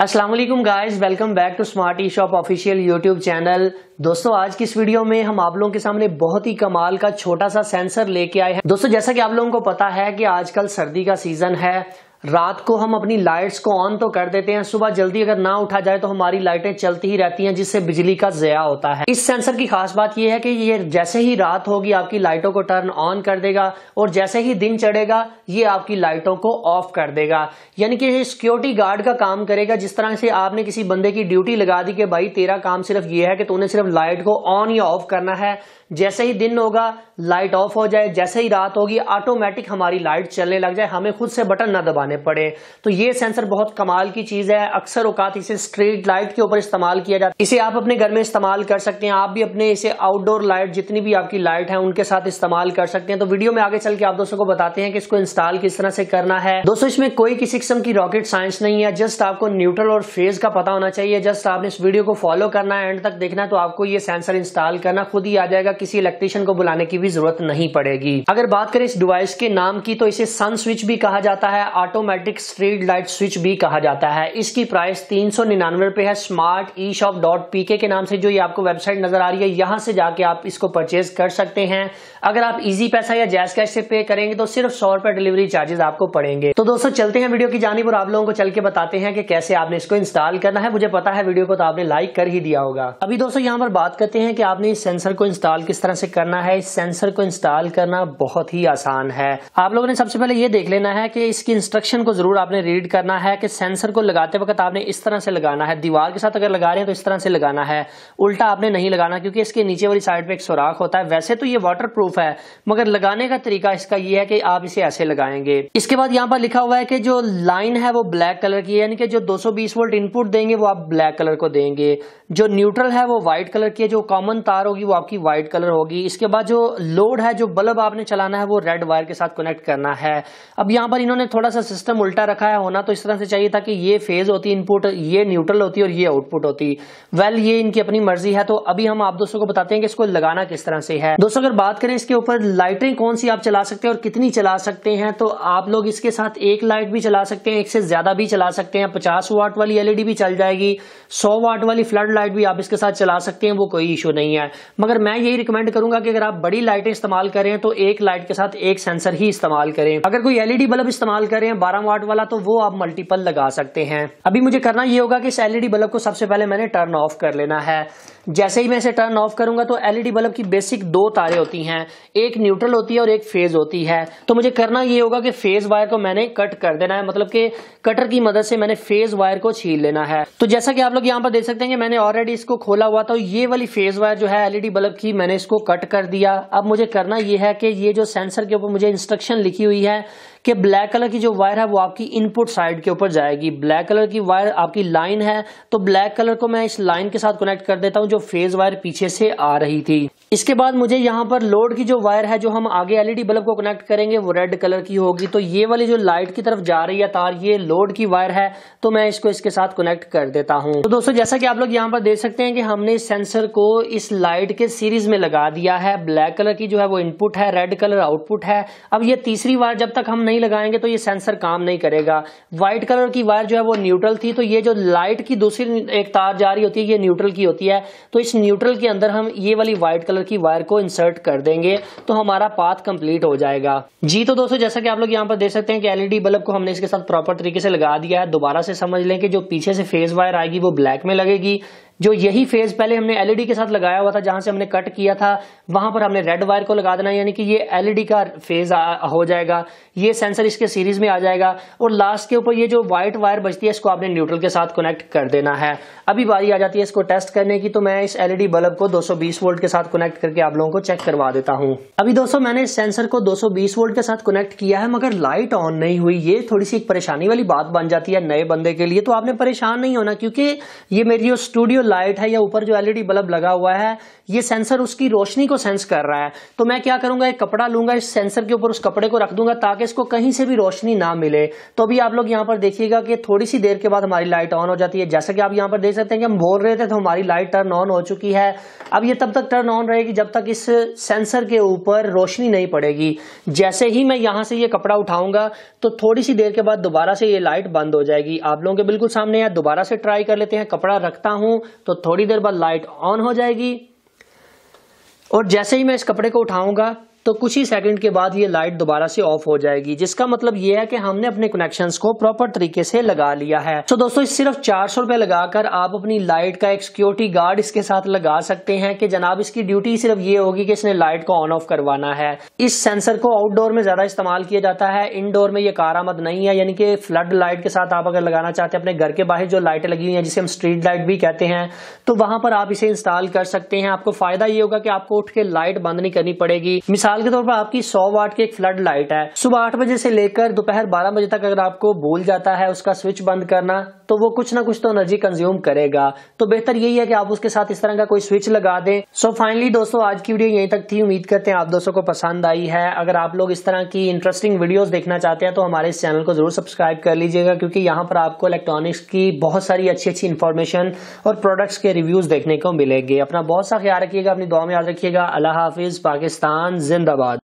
Aslam guys welcome back to smart e shop official YouTube channel दोस्तों आज की इस वीडियो में हम आप लोगों के सामने बहुत ही कमाल का छोटा सा सेंसर लेके आए हैं दोस्तों जैसा कि आप लोगों को पता है कि आजकल सर्दी का सीजन है रात को हम अपनी लाइट्स को ऑन तो कर देते हैं सुबह जल्दी अगर ना उठा जाए तो हमारी लाइटें चलती ही रहती हैं जिससे बिजली का जया होता है इस सेंसर की खास बात यह है कि ये जैसे ही रात होगी आपकी लाइटों को टर्न ऑन कर देगा और जैसे ही दिन चढ़ेगा ये आपकी लाइटों को ऑफ कर देगा यानी कि ये सिक्योरिटी गार्ड का, काम करेगा जिस तरह से आपने किसी बंदे की ड्यूटी लगा दी कि भाई तेरा काम सिर्फ ये है कि तूने सिर्फ लाइट को ऑन या ऑफ करना है जैसे ही दिन होगा लाइट ऑफ हो जाए जैसे ही रात होगी ऑटोमेटिक हमारी लाइट चलने लग जाए हमें खुद से बटन ना दबाना लगाने पड़े तो ये सेंसर बहुत कमाल की चीज है अक्सर औकात इसे स्ट्रीट लाइट के ऊपर इस्तेमाल किया जाता है इसे आप अपने घर में इस्तेमाल कर सकते हैं आप भी अपने इसे आउटडोर लाइट जितनी भी आपकी लाइट है उनके साथ इस्तेमाल कर सकते हैं तो वीडियो में आगे चल के आप दोस्तों को बताते हैं कि इसको इंस्टॉल किस तरह से करना है दोस्तों इसमें कोई किसी किस्म की रॉकेट साइंस नहीं है जस्ट आपको न्यूट्रल और फेज का पता होना चाहिए जस्ट आपने इस वीडियो को फॉलो करना है एंड तक देखना है तो आपको ये सेंसर इंस्टॉल करना खुद ही आ जाएगा किसी इलेक्ट्रिशियन को बुलाने की भी जरूरत नहीं पड़ेगी अगर बात करें इस डिवाइस के नाम की तो इसे सन स्विच भी कहा जाता है auto automatic street light switch भी कहा जाता है इसकी प्राइस तीन सौ निन्यानवे रुपये है smart e shop dot P K नाम से जो ये आपको वेबसाइट नजर आ रही है यहाँ से जाके आप इसको परचेज कर सकते हैं अगर आप इजी पैसा या जैस कैश से पे करेंगे तो सिर्फ सौ रुपए डिलीवरी चार्जेस आपको पड़ेंगे तो दोस्तों चलते हैं वीडियो की जानी और आप लोगों को चल के बताते हैं कि कैसे आपने इसको इंस्टॉल करना है मुझे पता है वीडियो को तो आपने लाइक कर ही दिया होगा अभी दोस्तों यहाँ पर बात करते हैं कि आपने इस सेंसर को इंस्टॉल किस तरह से करना है इस सेंसर को इंस्टॉल करना बहुत ही आसान है आप लोगों ने सबसे पहले ये देख लेना है कि इसकी इंस्ट्रक्शन इंस्ट्रक्शन को जरूर आपने रीड करना है कि सेंसर को लगाते वक्त आपने इस तरह से लगाना है दीवार के साथ अगर लगा रहे हैं तो इस तरह से लगाना है उल्टा आपने नहीं लगाना क्योंकि इसके नीचे वाली साइड पे एक सुराख होता है वैसे तो ये वाटर है मगर लगाने का तरीका इसका यह है कि आप इसे ऐसे लगाएंगे इसके बाद यहाँ पर लिखा हुआ है कि जो लाइन है वो ब्लैक कलर की है यानी कि जो दो वोल्ट इनपुट देंगे वो आप ब्लैक कलर को देंगे जो न्यूट्रल है वो व्हाइट कलर की है जो कॉमन तार होगी वो आपकी व्हाइट कलर होगी इसके बाद जो लोड है जो बल्ब आपने चलाना है वो रेड वायर के साथ कनेक्ट करना है अब यहाँ पर इन्होंने थोड़ा सा सिस्टम उल्टा रखा है होना तो इस तरह से चाहिए था कि ये फेज होती इनपुट ये न्यूट्रल होती और ये आउटपुट होती वेल well, ये इनकी अपनी मर्जी है तो अभी हम आप दोस्तों को बताते हैं कि इसको लगाना किस तरह से है दोस्तों अगर बात करें इसके ऊपर लाइटें कौन सी आप चला सकते हैं और कितनी चला सकते हैं तो आप लोग इसके साथ एक लाइट भी चला सकते हैं एक से ज्यादा भी चला सकते हैं पचास वाट वाली एलईडी भी चल जाएगी सौ वाट वाली फ्लड लाइट भी आप इसके साथ चला सकते हैं वो कोई इशू नहीं है मगर मैं यही रिकमेंड करूंगा कि अगर आप बड़ी लाइटें इस्तेमाल करें तो एक लाइट के साथ एक सेंसर ही इस्तेमाल करें अगर कोई एलईडी बल्ब इस्तेमाल करें 12 वाट वाला तो वो आप मल्टीपल लगा सकते हैं अभी मुझे करना ये होगा कि इस एलईडी e बल्ब को सबसे पहले मैंने टर्न ऑफ कर लेना है जैसे ही मैं इसे टर्न ऑफ करूंगा तो एलईडी e बल्ब की बेसिक दो तारे होती हैं एक न्यूट्रल होती है और एक फेज होती है तो मुझे करना ये होगा कि फेज वायर को मैंने कट कर देना है मतलब कि कटर की मदद से मैंने फेज वायर को छीन लेना है तो जैसा कि आप लोग यहाँ पर देख सकते हैं कि मैंने ऑलरेडी इसको खोला हुआ था ये वाली फेज वायर जो है एलईडी e बल्ब की मैंने इसको कट कर दिया अब मुझे करना यह है कि ये जो सेंसर के ऊपर मुझे इंस्ट्रक्शन लिखी हुई है कि ब्लैक कलर की जो वायर है वो आपकी इनपुट साइड के ऊपर जाएगी ब्लैक कलर की वायर आपकी लाइन है तो ब्लैक कलर को मैं इस लाइन के साथ कनेक्ट कर देता हूँ जो फेज वायर पीछे से आ रही थी इसके बाद मुझे यहाँ पर लोड की जो वायर है जो हम आगे एलईडी बल्ब को कनेक्ट करेंगे वो रेड कलर की होगी तो ये वाली जो लाइट की तरफ जा रही है तार ये लोड की वायर है तो मैं इसको इसके साथ कनेक्ट कर देता हूँ तो दोस्तों जैसा कि आप लोग यहाँ पर देख सकते हैं कि हमने इस सेंसर को इस लाइट के सीरीज में लगा दिया है ब्लैक कलर की जो है वो इनपुट है रेड कलर आउटपुट है अब ये तीसरी वायर जब तक हम नहीं लगाएंगे तो ये सेंसर काम नहीं करेगा व्हाइट कलर की वायर जो है वो न्यूट्रल थी तो ये जो लाइट की दूसरी एक तार जा रही होती है ये न्यूट्रल की होती है तो इस न्यूट्रल के अंदर हम ये वाली व्हाइट कलर कलर की वायर को इंसर्ट कर देंगे तो हमारा पाथ कंप्लीट हो जाएगा जी तो दोस्तों जैसा कि आप लोग यहाँ पर देख सकते हैं कि एलईडी बल्ब को हमने इसके साथ प्रॉपर तरीके से लगा दिया है दोबारा से समझ लें कि जो पीछे से फेस वायर आएगी वो ब्लैक में लगेगी जो यही फेज पहले हमने एलईडी e के साथ लगाया हुआ था जहां से हमने कट किया था वहां पर हमने रेड वायर को लगा देना यानी कि ये एलईडी e का फेज हो जाएगा ये सेंसर इसके सीरीज में आ जाएगा और लास्ट के ऊपर ये जो व्हाइट वायर बचती है इसको आपने न्यूट्रल के साथ कनेक्ट कर देना है अभी बारी आ जाती है इसको टेस्ट करने की तो मैं इस एलईडी बल्ब e को 220 वोल्ट के साथ कनेक्ट करके आप लोगों को चेक करवा देता हूं अभी दोस्तों मैंने इस सेंसर को 220 वोल्ट के साथ कनेक्ट किया है मगर लाइट ऑन नहीं हुई ये थोड़ी सी एक परेशानी वाली बात बन जाती है नए बंदे के लिए तो आपने परेशान नहीं होना क्योंकि ये मेरी जो स्टूडियो लाइट है या ऊपर जो एलईडी बल्ब लगा हुआ है ये सेंसर उसकी रोशनी को सेंस कर रहा है तो मैं क्या करूंगा एक कपड़ा लूंगा इस सेंसर के ऊपर उस कपड़े को रख दूंगा ताकि इसको कहीं से भी रोशनी ना मिले तो अभी आप लोग यहां पर देखिएगा कि थोड़ी सी देर के बाद हमारी लाइट ऑन हो जाती है जैसा कि आप यहां पर देख सकते हैं कि हम बोल रहे थे तो हमारी लाइट टर्न ऑन हो चुकी है अब ये तब तक टर्न ऑन रहेगी जब तक इस सेंसर के ऊपर रोशनी नहीं पड़ेगी जैसे ही मैं यहां से ये कपड़ा उठाऊंगा तो थोड़ी सी देर के बाद दोबारा से ये लाइट बंद हो जाएगी आप लोगों के बिल्कुल सामने है दोबारा से ट्राई कर लेते हैं कपड़ा रखता हूं तो थोड़ी देर बाद लाइट ऑन हो जाएगी और जैसे ही मैं इस कपड़े को उठाऊंगा तो कुछ ही सेकंड के बाद ये लाइट दोबारा से ऑफ हो जाएगी जिसका मतलब ये है कि हमने अपने कनेक्शंस को प्रॉपर तरीके से लगा लिया है तो दोस्तों सिर्फ चार सौ रुपए लगाकर आप अपनी लाइट का एक सिक्योरिटी गार्ड इसके साथ लगा सकते हैं कि जनाब इसकी ड्यूटी सिर्फ ये होगी कि इसने लाइट को ऑन ऑफ करवाना है इस सेंसर को आउटडोर में ज्यादा इस्तेमाल किया जाता है इनडोर में ये कारामद नहीं है यानी कि फ्लड लाइट के साथ आप अगर लगाना चाहते हैं अपने घर के बाहर जो लाइटें लगी हुई है जिसे हम स्ट्रीट लाइट भी कहते हैं तो वहां पर आप इसे इंस्टॉल कर सकते हैं आपको फायदा ये होगा कि आपको उठ के लाइट बंद नहीं करनी पड़ेगी मिसाल मिसाल के तौर पर आपकी सौ वाट की एक फ्लड लाइट है सुबह आठ बजे से लेकर दोपहर बारह बजे तक अगर आपको भूल जाता है उसका स्विच बंद करना तो वो कुछ ना कुछ तो एनर्जी कंज्यूम करेगा तो बेहतर यही है कि आप उसके साथ इस तरह का कोई स्विच लगा दें सो so फाइनली दोस्तों आज की वीडियो यहीं तक थी उम्मीद करते हैं आप दोस्तों को पसंद आई है अगर आप लोग इस तरह की इंटरेस्टिंग वीडियोस देखना चाहते हैं तो हमारे इस चैनल को जरूर सब्सक्राइब कर लीजिएगा क्योंकि यहाँ पर आपको इलेक्ट्रॉनिक्स की बहुत सारी अच्छी अच्छी इन्फॉर्मेशन और प्रोडक्ट्स के रिव्यूज देखने को मिलेंगे अपना बहुत सा ख्याल रखिएगा अपनी दुआ में याद रखिएगा अल्लाह हाफिज पाकिस्तान जिंदाबाद